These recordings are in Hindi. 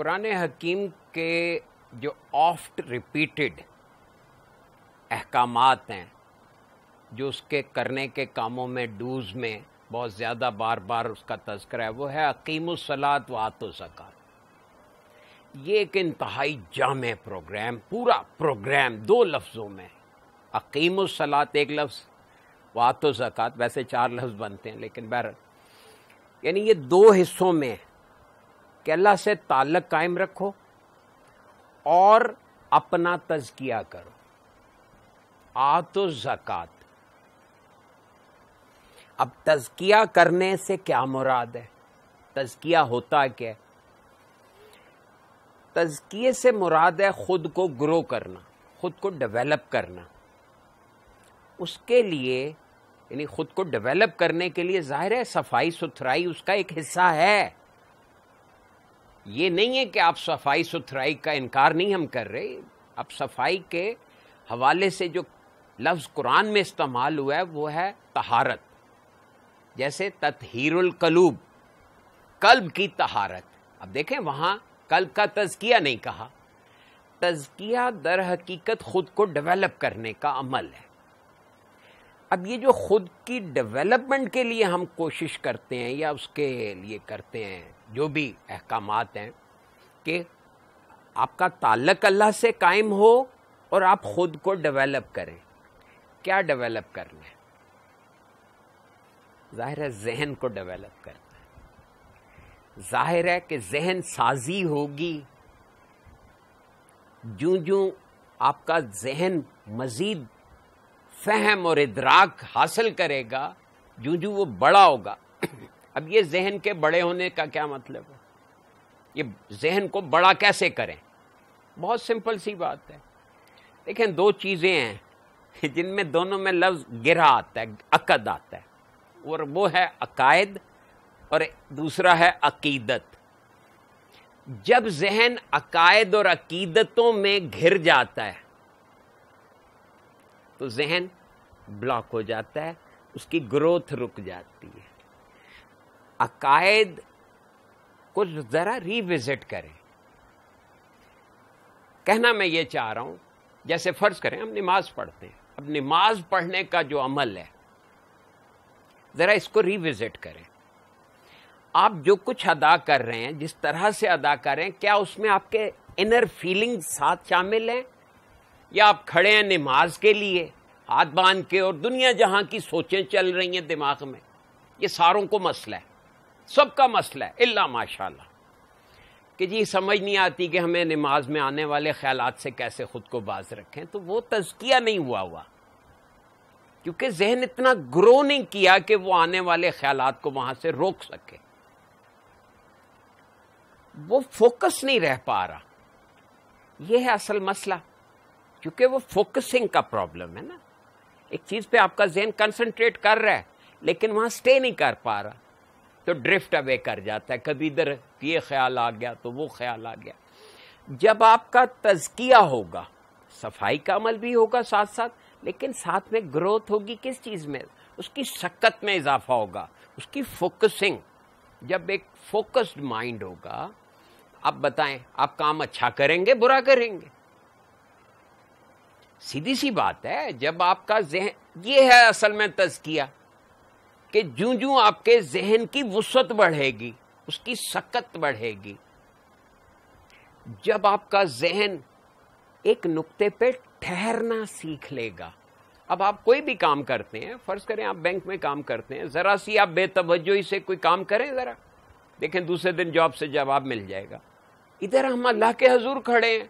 कुरान हकीम के जो ऑफ्ट रिपीटेड अहकाम हैं जो उसके करने के कामों में डूज में बहुत ज़्यादा बार बार उसका तस्करा है वो है अकीम सलात व आतो ज़क़ात ये एक इंतहाई जाम प्रोग्राम पूरा प्रोग्राम दो लफ्ज़ों में अकीम सलात एक लफ्ज़ वात ज़क़़त वैसे चार लफ्ज़ बनते हैं लेकिन बहर यानी ये दो हिस्सों में कि अल्लाह से ताल्लक कायम रखो और अपना तजकिया करो आ तो जक़ात अब तजकिया करने से क्या मुराद है तजकिया होता क्या है तजकिए से मुराद है खुद को ग्रो करना खुद को डेवलप करना उसके लिए यानी खुद को डेवलप करने के लिए जाहिर है सफाई सुथराई उसका एक हिस्सा है ये नहीं है कि आप सफाई सुथराई का इनकार नहीं हम कर रहे अब सफाई के हवाले से जो लफ्ज़ कुरान में इस्तेमाल हुआ है वो है तहारत जैसे ततहीरुल कलूब कल्ब की तहारत अब देखें वहां कल्ब का तजकिया नहीं कहा तजकिया दर हकीकत खुद को डेवलप करने का अमल है अब ये जो खुद की डेवलपमेंट के लिए हम कोशिश करते हैं या उसके लिए करते हैं जो भी अहकाम हैं कि आपका ताल्लक अल्लाह से कायम हो और आप ख़ुद को डेवलप करें क्या डेवलप करना है ज़ाहिर है जहन को डेवलप करना है ज़ाहिर है कि जहन साजी होगी जूँ जूँ आपका जहन मज़ीद फहम और इदराक हासिल करेगा जूँ जूँ वो बड़ा होगा अब ये जहन के बड़े होने का क्या मतलब है ये जहन को बड़ा कैसे करें बहुत सिंपल सी बात है देखें दो चीज़ें हैं जिनमें दोनों में लफ्ज़ गिरा आता है अकद आता है और वो है अकायद और दूसरा है अकीदत जब जहन अकायद और अकीदतों में घिर जाता है तो जहन ब्लॉक हो जाता है उसकी ग्रोथ रुक जाती है अकायद को ज़रा रिविज़िट करें कहना मैं ये चाह रहा हूँ जैसे फ़र्ज़ करें हम नमाज पढ़ते हैं अब नमाज पढ़ने का जो अमल है ज़रा इसको रिविज़िट करें आप जो कुछ अदा कर रहे हैं जिस तरह से अदा करें क्या उसमें आपके इनर फीलिंग साथ शामिल हैं या आप खड़े हैं नमाज के लिए हाथ बांध के और दुनिया जहां की सोचें चल रही हैं दिमाग में ये सारों को मसला है सबका मसला है इल्ला माशाल्लाह कि जी समझ नहीं आती कि हमें नमाज में आने वाले ख्याल से कैसे खुद को बाज रखें तो वो तजकिया नहीं हुआ हुआ क्योंकि जहन इतना ग्रो नहीं किया कि वो आने वाले ख्याल को वहां से रोक सके वो फोकस नहीं रह पा रहा ये है असल मसला क्योंकि वो फोकसिंग का प्रॉब्लम है ना एक चीज पे आपका जहन कंसंट्रेट कर रहा है लेकिन वहां स्टे नहीं कर पा रहा तो ड्रिफ्ट अवे कर जाता है कभी इधर ये ख्याल आ गया तो वो ख्याल आ गया जब आपका तजकिया होगा सफाई का अमल भी होगा साथ साथ लेकिन साथ में ग्रोथ होगी किस चीज़ में उसकी शक्कत में इजाफा होगा उसकी फोकसिंग जब एक फोकस्ड माइंड होगा आप बताएं आप काम अच्छा करेंगे बुरा करेंगे सीधी सी बात है जब आपका जहन ये है असल में तजकिया कि जूं जूं आपके जहन की वसत बढ़ेगी उसकी सकत बढ़ेगी जब आपका जहन एक नुक्ते पे ठहरना सीख लेगा अब आप कोई भी काम करते हैं फर्ज करें आप बैंक में काम करते हैं ज़रा सी आप बेतवजही से कोई काम करें ज़रा देखें दूसरे दिन जॉब से जवाब मिल जाएगा इधर हम अल्लाह के हजूर खड़े हैं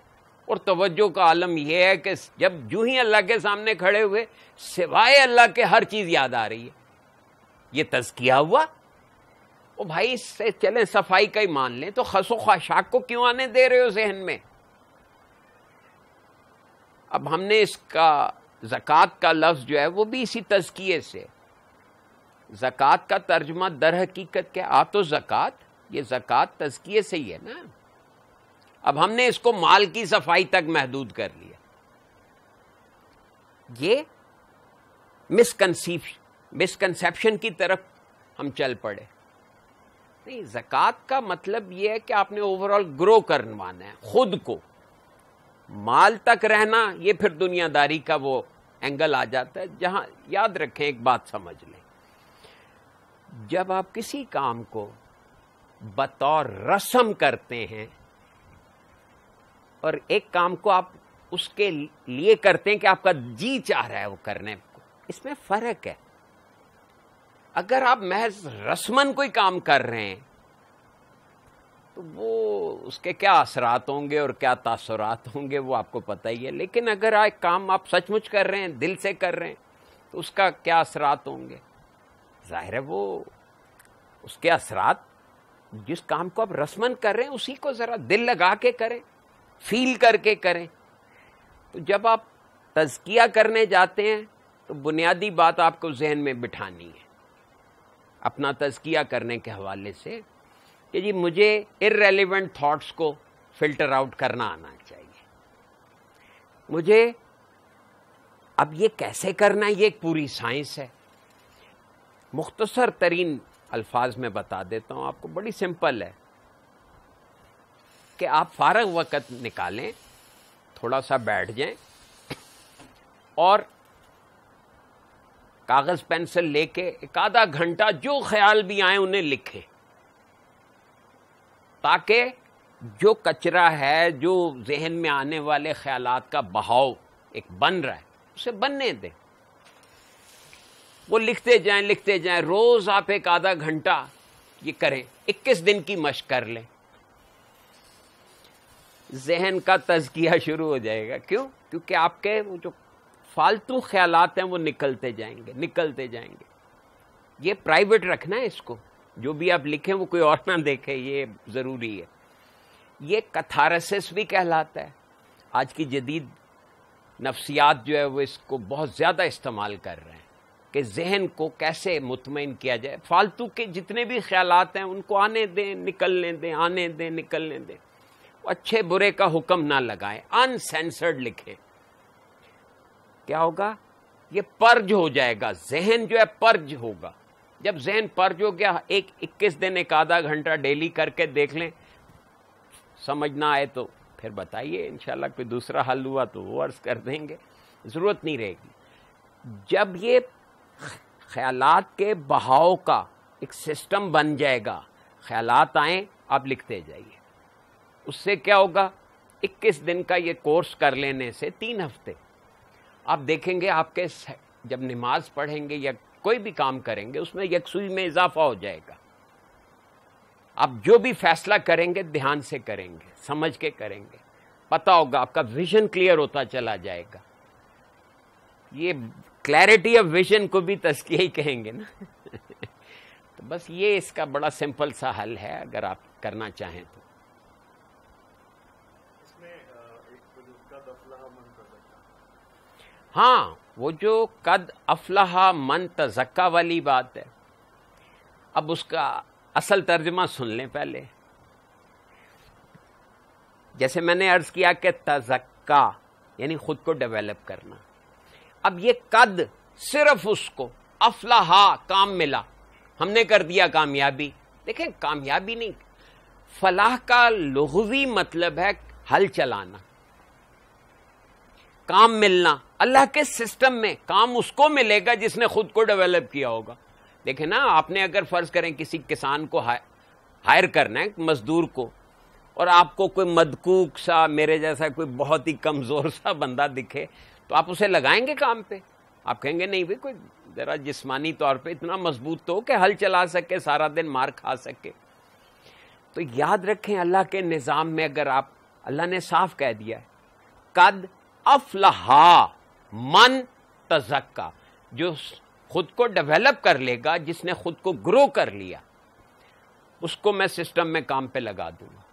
और तवज्जो का आलम यह है कि जब जू ही अल्लाह के सामने खड़े हुए सिवाय अल्लाह के हर चीज़ याद आ रही है ये तजकिया हुआ ओ भाई इससे चले सफाई का ही मान लें तो खसो खाशाक को क्यों आने दे रहे हो जहन में अब हमने इसका जक़ात का लफ्ज़ जो है वो भी इसी तजकिए से ज़क़़त का तर्जमा दर हकीकत के आ तो ज़क़़त ये ज़क़़त तजकिए से ही है ना अब हमने इसको माल की सफाई तक महदूद कर लिया ये मिसकनसीप्शन मिसकनसेप्शन की तरफ हम चल पड़े नहीं जक़ात का मतलब ये है कि आपने ओवरऑल ग्रो करवाना है खुद को माल तक रहना ये फिर दुनियादारी का वो एंगल आ जाता है जहां याद रखें एक बात समझ लें जब आप किसी काम को बतौर रस्म करते हैं और एक काम को आप उसके लिए करते हैं कि आपका जी चाह रहा है वो करने को इसमें फर्क है अगर आप महज रस्मन कोई काम कर रहे हैं तो वो उसके क्या असरात होंगे और क्या तासरात होंगे वो आपको पता ही है लेकिन अगर आए काम आप सचमुच कर रहे हैं दिल से कर रहे हैं तो उसका क्या असरात होंगे जाहिर है वो उसके असरात जिस काम को आप रस्मन कर रहे हैं उसी को ज़रा दिल लगा के करें फील करके करें तो जब आप तजकिया करने जाते हैं तो बुनियादी बात आपको जहन में बिठानी है अपना तजकिया करने के हवाले से कि जी मुझे इरेलीवेंट थाट्स को फिल्टर आउट करना आना चाहिए मुझे अब ये कैसे करना है ये एक पूरी साइंस है मुख्तसर तरीन अल्फाज में बता देता हूँ आपको बड़ी सिंपल है कि आप फारग वक़्त निकालें थोड़ा सा बैठ जाएं और कागज पेंसिल लेके एक आधा घंटा जो ख्याल भी आए उन्हें लिखें ताकि जो कचरा है जो जहन में आने वाले ख्याल का बहाव एक बन रहा है उसे बनने दें वो लिखते जाएं लिखते जाएं रोज आप एक आधा घंटा ये करें 21 दिन की मश कर लें जहन का तजकिया शुरू हो जाएगा क्यों क्योंकि आपके वो जो फालतू ख्याल हैं वो निकलते जाएंगे निकलते जाएंगे ये प्राइवेट रखना है इसको जो भी आप लिखें वो कोई और ना देखे ये ज़रूरी है ये कथारसिस भी कहलाता है आज की जदीद नफ्सियात जो है वो इसको बहुत ज़्यादा इस्तेमाल कर रहे हैं कि जहन को कैसे मुतमिन किया जाए फालतू के जितने भी ख्याल हैं उनको आने दें निकलने दें आने दें निकलने दें अच्छे बुरे का हुक्म ना लगाएं अनसेंसर्ड लिखें क्या होगा ये पर्ज हो जाएगा जहन जो है पर्ज होगा जब जहन पर्ज हो गया एक 21 दिन एक आधा घंटा डेली करके देख लें समझ ना आए तो फिर बताइए इनशाला कोई दूसरा हल हुआ तो वो अर्ज़ कर देंगे ज़रूरत नहीं रहेगी जब ये ख्यालात के बहाव का एक सिस्टम बन जाएगा ख्यालात आए आप लिखते जाइए उससे क्या होगा 21 दिन का ये कोर्स कर लेने से तीन हफ्ते आप देखेंगे आपके जब नमाज पढ़ेंगे या कोई भी काम करेंगे उसमें यकसुई में इजाफा हो जाएगा आप जो भी फैसला करेंगे ध्यान से करेंगे समझ के करेंगे पता होगा आपका विजन क्लियर होता चला जाएगा ये क्लैरिटी ऑफ विजन को भी तस्किया ही कहेंगे ना तो बस ये इसका बड़ा सिंपल सा हल है अगर आप करना चाहें तो हाँ वो जो कद अफलाहा मन तजक्का वाली बात है अब उसका असल तर्जमा सुन लें पहले जैसे मैंने अर्ज किया कि तजक्का यानी खुद को डेवलप करना अब ये कद सिर्फ उसको अफलाहा काम मिला हमने कर दिया कामयाबी देखें कामयाबी नहीं फलाह का लघवी मतलब है हल चलाना काम मिलना अल्लाह के सिस्टम में काम उसको मिलेगा जिसने खुद को डेवलप किया होगा देखे ना आपने अगर फर्ज करें किसी किसान को हायर करना है मजदूर को और आपको कोई मदकूक सा मेरे जैसा कोई बहुत ही कमजोर सा बंदा दिखे तो आप उसे लगाएंगे काम पे आप कहेंगे नहीं भाई कोई जरा जिस्मानी तौर पे इतना मजबूत तो हो कि हल चला सके सारा दिन मार खा सके तो याद रखें अल्लाह के निज़ाम में अगर आप अल्लाह ने साफ कह दिया है कद अफलहा मन तजक्का जो खुद को डेवलप कर लेगा जिसने खुद को ग्रो कर लिया उसको मैं सिस्टम में काम पे लगा दूंगा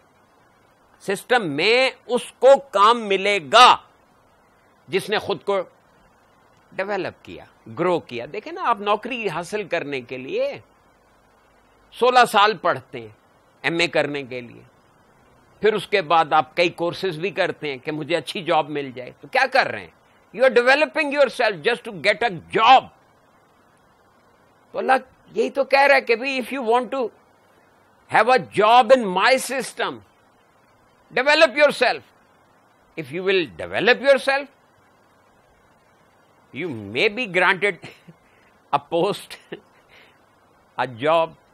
सिस्टम में उसको काम मिलेगा जिसने खुद को डेवलप किया ग्रो किया देखे ना आप नौकरी हासिल करने के लिए 16 साल पढ़ते हैं एमए करने के लिए फिर उसके बाद आप कई कोर्सेज भी करते हैं कि मुझे अच्छी जॉब मिल जाए तो क्या कर रहे हैं You are developing yourself just to get a job. So Allah, if you want to have a job in my system, develop yourself. If you will develop yourself, you may be granted a post, a job,